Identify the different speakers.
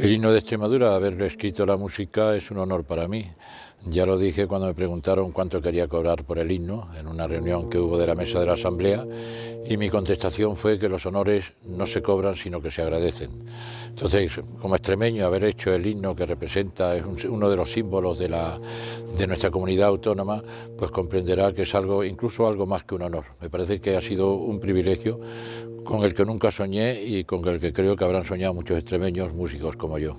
Speaker 1: El himno de Extremadura, haberle escrito la música, es un honor para mí. Ya lo dije cuando me preguntaron cuánto quería cobrar por el himno en una reunión que hubo de la mesa de la Asamblea y mi contestación fue que los honores no se cobran sino que se agradecen. Entonces, como extremeño, haber hecho el himno que representa, es uno de los símbolos de, la, de nuestra comunidad autónoma, pues comprenderá que es algo, incluso algo más que un honor. Me parece que ha sido un privilegio con el que nunca soñé y con el que creo que habrán soñado muchos extremeños músicos como yo.